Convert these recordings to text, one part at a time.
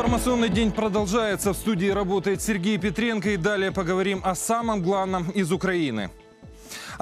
Информационный день продолжается. В студии работает Сергей Петренко. И далее поговорим о самом главном из Украины.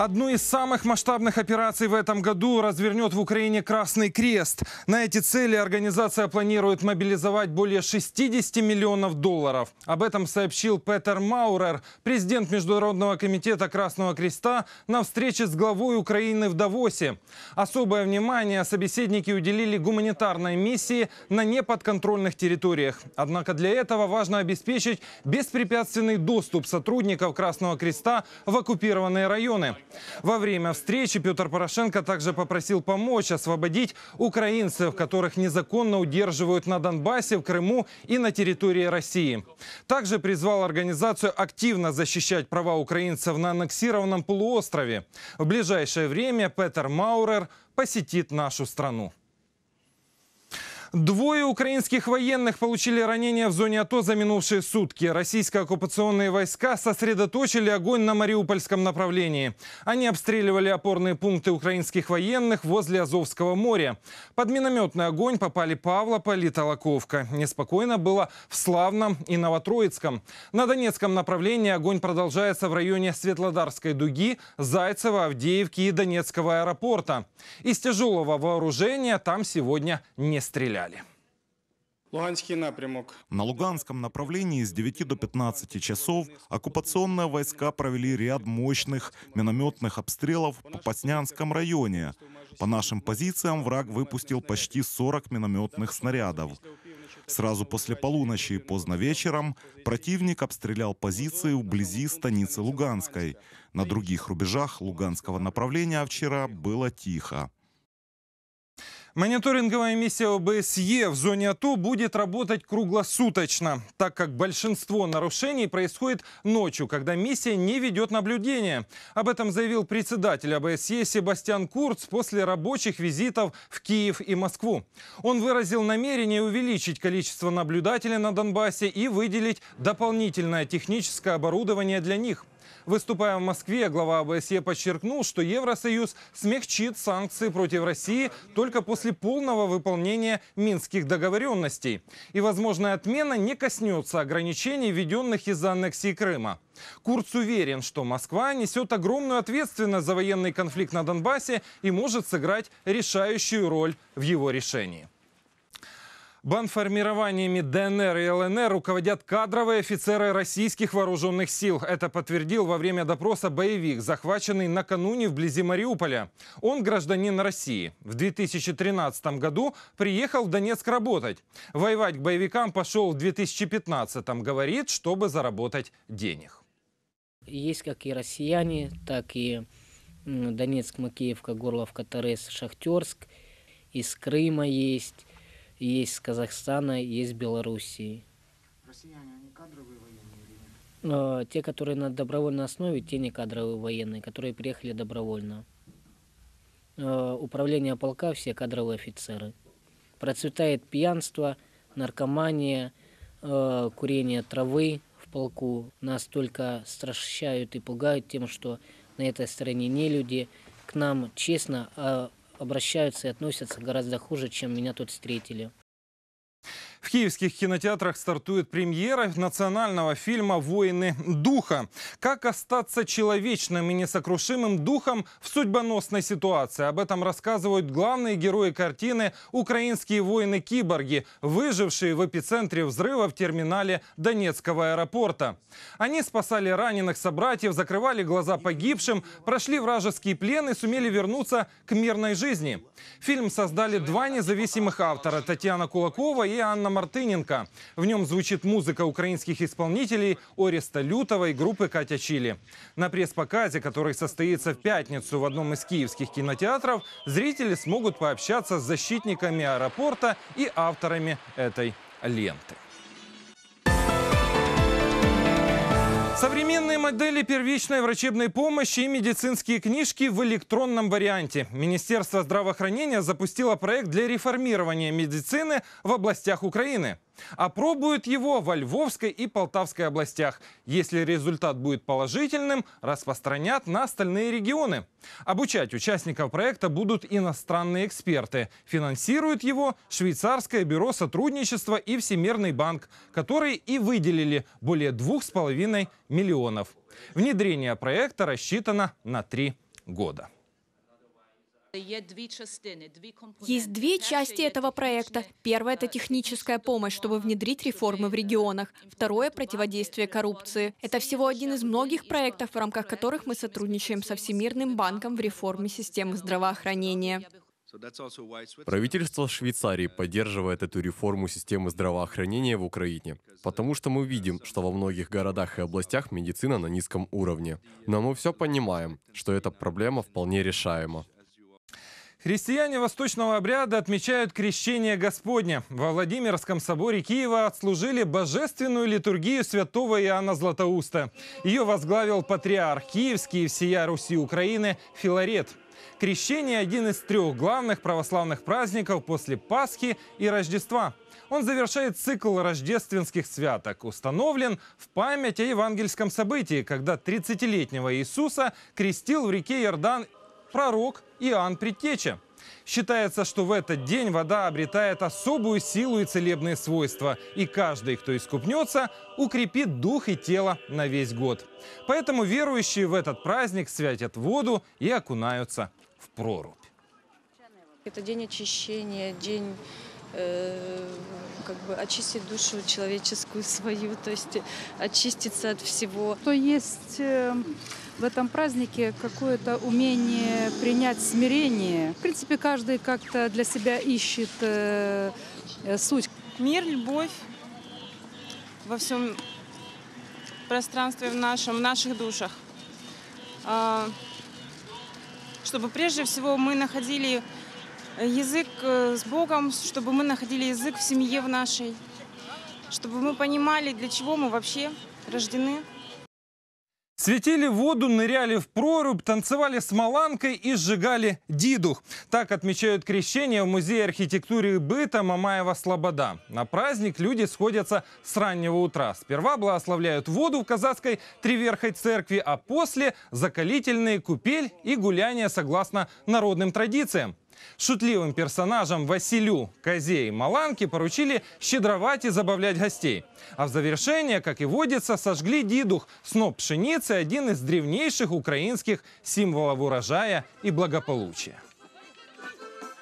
Одну из самых масштабных операций в этом году развернет в Украине Красный Крест. На эти цели организация планирует мобилизовать более 60 миллионов долларов. Об этом сообщил Петер Маурер, президент Международного комитета Красного Креста, на встрече с главой Украины в Давосе. Особое внимание собеседники уделили гуманитарной миссии на неподконтрольных территориях. Однако для этого важно обеспечить беспрепятственный доступ сотрудников Красного Креста в оккупированные районы. Во время встречи Петр Порошенко также попросил помочь освободить украинцев, которых незаконно удерживают на Донбассе, в Крыму и на территории России. Также призвал организацию активно защищать права украинцев на аннексированном полуострове. В ближайшее время Петер Маурер посетит нашу страну. Двое украинских военных получили ранения в зоне АТО за минувшие сутки. Российские оккупационные войска сосредоточили огонь на Мариупольском направлении. Они обстреливали опорные пункты украинских военных возле Азовского моря. Под минометный огонь попали Павлополь и Толоковка. Неспокойно было в Славном и Новотроицком. На Донецком направлении огонь продолжается в районе Светлодарской дуги, Зайцева, Авдеевки и Донецкого аэропорта. Из тяжелого вооружения там сегодня не стреляют стреляли. Луганский напрямок. На Луганском направлении с 9 до 15 часов оккупационные войска провели ряд мощных минометных обстрелов по Поснянском районе. По нашим позициям враг выпустил почти 40 минометных снарядов. Сразу после полуночи и поздно вечером противник обстрелял позиции вблизи станицы Луганской. На других рубежах луганского направления вчера было тихо. Мониторинговая миссия ОБСЕ в зоне АТО будет работать круглосуточно, так как большинство нарушений происходит ночью, когда миссия не ведет наблюдения. Об этом заявил председатель ОБСЕ Себастьян Курц после рабочих визитов в Киев и Москву. Он выразил намерение увеличить количество наблюдателей на Донбассе и выделить дополнительное техническое оборудование для них – Выступая в Москве, глава ОБСЕ подчеркнул, что Евросоюз смягчит санкции против России только после полного выполнения минских договоренностей. И возможная отмена не коснется ограничений, введенных из-за аннексии Крыма. Курц уверен, что Москва несет огромную ответственность за военный конфликт на Донбассе и может сыграть решающую роль в его решении. Банформированиями ДНР и ЛНР руководят кадровые офицеры российских вооруженных сил. Это подтвердил во время допроса боевик, захваченный накануне вблизи Мариуполя. Он гражданин России. В 2013 году приехал в Донецк работать. Воевать к боевикам пошел в 2015, говорит, чтобы заработать денег. Есть как и россияне, так и Донецк, Макеевка, Горловка, Торес, Шахтерск. Из Крыма есть есть с Казахстана, есть с Белоруссии. Россияне, они кадровые военные или нет? те, которые на добровольной основе, те не кадровые военные, которые приехали добровольно. Э, управление полка все кадровые офицеры. Процветает пьянство, наркомания, э, курение травы в полку. Нас только стращают и пугают тем, что на этой стороне не люди. К нам честно а обращаются и относятся гораздо хуже, чем меня тут встретили. В киевских кинотеатрах стартует премьера национального фильма «Воины духа». Как остаться человечным и несокрушимым духом в судьбоносной ситуации? Об этом рассказывают главные герои картины «Украинские воины-киборги», выжившие в эпицентре взрыва в терминале Донецкого аэропорта. Они спасали раненых собратьев, закрывали глаза погибшим, прошли вражеские плены, сумели вернуться к мирной жизни. Фильм создали два независимых автора – Татьяна Кулакова и Анна Мартыненко. В нем звучит музыка украинских исполнителей Ореста Лютова и группы «Катя Чили». На пресс-показе, который состоится в пятницу в одном из киевских кинотеатров, зрители смогут пообщаться с защитниками аэропорта и авторами этой ленты. Современные модели первичной врачебной помощи и медицинские книжки в электронном варианте. Министерство здравоохранения запустило проект для реформирования медицины в областях Украины. Опробуют его во Львовской и Полтавской областях. Если результат будет положительным, распространят на остальные регионы. Обучать участников проекта будут иностранные эксперты. Финансирует его Швейцарское бюро сотрудничества и Всемирный банк, которые и выделили более 2,5 миллионов. Внедрение проекта рассчитано на три года. Есть две части этого проекта. Первое – это техническая помощь, чтобы внедрить реформы в регионах. Второе – противодействие коррупции. Это всего один из многих проектов, в рамках которых мы сотрудничаем со Всемирным банком в реформе системы здравоохранения. Правительство Швейцарии поддерживает эту реформу системы здравоохранения в Украине, потому что мы видим, что во многих городах и областях медицина на низком уровне. Но мы все понимаем, что эта проблема вполне решаема. Христиане восточного обряда отмечают крещение Господня. Во Владимирском соборе Киева отслужили божественную литургию святого Иоанна Златоуста. Ее возглавил патриарх Киевский и всея Руси Украины Филарет. Крещение – один из трех главных православных праздников после Пасхи и Рождества. Он завершает цикл рождественских святок, установлен в память о евангельском событии, когда 30-летнего Иисуса крестил в реке Иордан пророк Иоанн Предтеча. Считается, что в этот день вода обретает особую силу и целебные свойства, и каждый, кто искупнется, укрепит дух и тело на весь год. Поэтому верующие в этот праздник святят воду и окунаются в прорубь. Это день очищения, день Э, как бы очистить душу человеческую свою, то есть э, очиститься от всего. То есть э, в этом празднике какое-то умение принять смирение. В принципе, каждый как-то для себя ищет э, суть. Мир, любовь во всем пространстве в нашем, в наших душах. А, чтобы прежде всего мы находили язык э, с Богом, чтобы мы находили язык в семье в нашей, чтобы мы понимали, для чего мы вообще рождены. Светили воду, ныряли в прорубь, танцевали с маланкой и сжигали дидух. Так отмечают крещение в Музее архитектуры и быта Мамаева Слобода. На праздник люди сходятся с раннего утра. Сперва благословляют воду в казацкой Триверхой церкви, а после закалительные купель и гуляния согласно народным традициям. Шутливым персонажам Василю, Козе и Маланке поручили щедровать и забавлять гостей. А в завершение, как и водится, сожгли дидух, сноп пшеницы, один из древнейших украинских символов урожая и благополучия.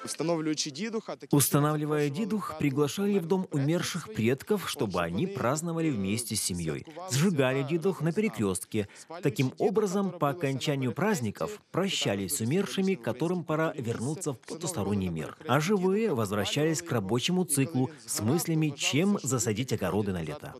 А Устанавливая дедух, приглашали в дом умерших предков, чтобы они праздновали вместе с семьей. Сжигали дедух на перекрестке. Таким образом, по окончанию праздников прощались с умершими, которым пора вернуться в потусторонний мир. А живые возвращались к рабочему циклу с мыслями, чем засадить огороды на лето.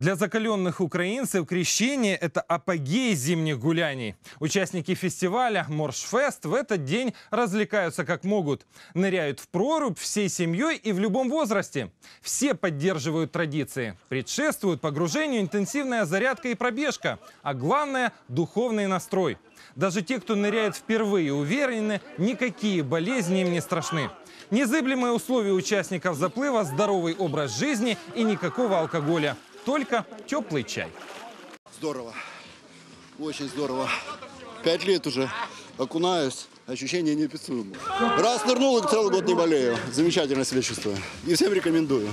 Для закаленных украинцев крещение – это апогей зимних гуляний. Участники фестиваля «Моршфест» в этот день развлекаются как могут. Ныряют в прорубь всей семьей и в любом возрасте. Все поддерживают традиции. Предшествуют погружению интенсивная зарядка и пробежка. А главное – духовный настрой. Даже те, кто ныряет впервые, уверены, никакие болезни им не страшны. Незыблемые условия участников заплыва – здоровый образ жизни и никакого алкоголя – только теплый чай. Здорово. Очень здорово. Пять лет уже окунаюсь. Ощущение неописуемое. Раз нырнул, и целый год не болею. Замечательное себя чувствую. И всем рекомендую.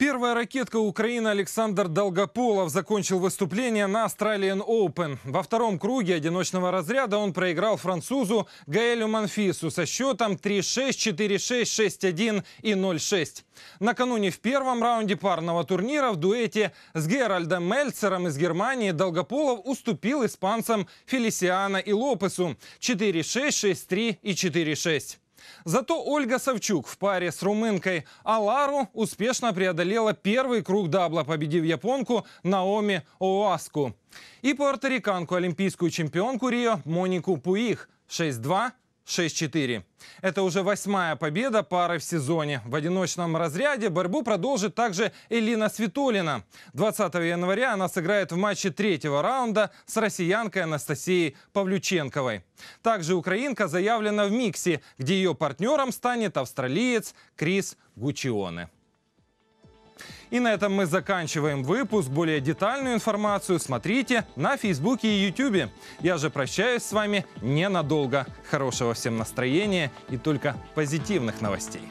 Первая ракетка Украины Александр Долгополов закончил выступление на Australian Open. Во втором круге одиночного разряда он проиграл французу Гаэлю Манфису со счетом 3-6, 4-6, 6-1 и 0-6. Накануне в первом раунде парного турнира в дуэте с Геральдом Мельцером из Германии Долгополов уступил испанцам Фелисиана и Лопесу 4-6, 6-3 и 4-6. Зато Ольга Савчук в паре с румынкой Алару успешно преодолела первый круг дабла, победив японку Наоми Оаску и пуэрториканку олимпийскую чемпионку Рио Монику Пуих 6-2, 6-4. Это уже восьмая победа пары в сезоне. В одиночном разряде борьбу продолжит также Элина Светулина. 20 января она сыграет в матче третьего раунда с россиянкой Анастасией Павлюченковой. Также украинка заявлена в миксе, где ее партнером станет австралиец Крис Гучионе. И на этом мы заканчиваем выпуск. Более детальную информацию смотрите на Фейсбуке и Ютубе. Я же прощаюсь с вами ненадолго. Хорошего всем настроения и только позитивных новостей.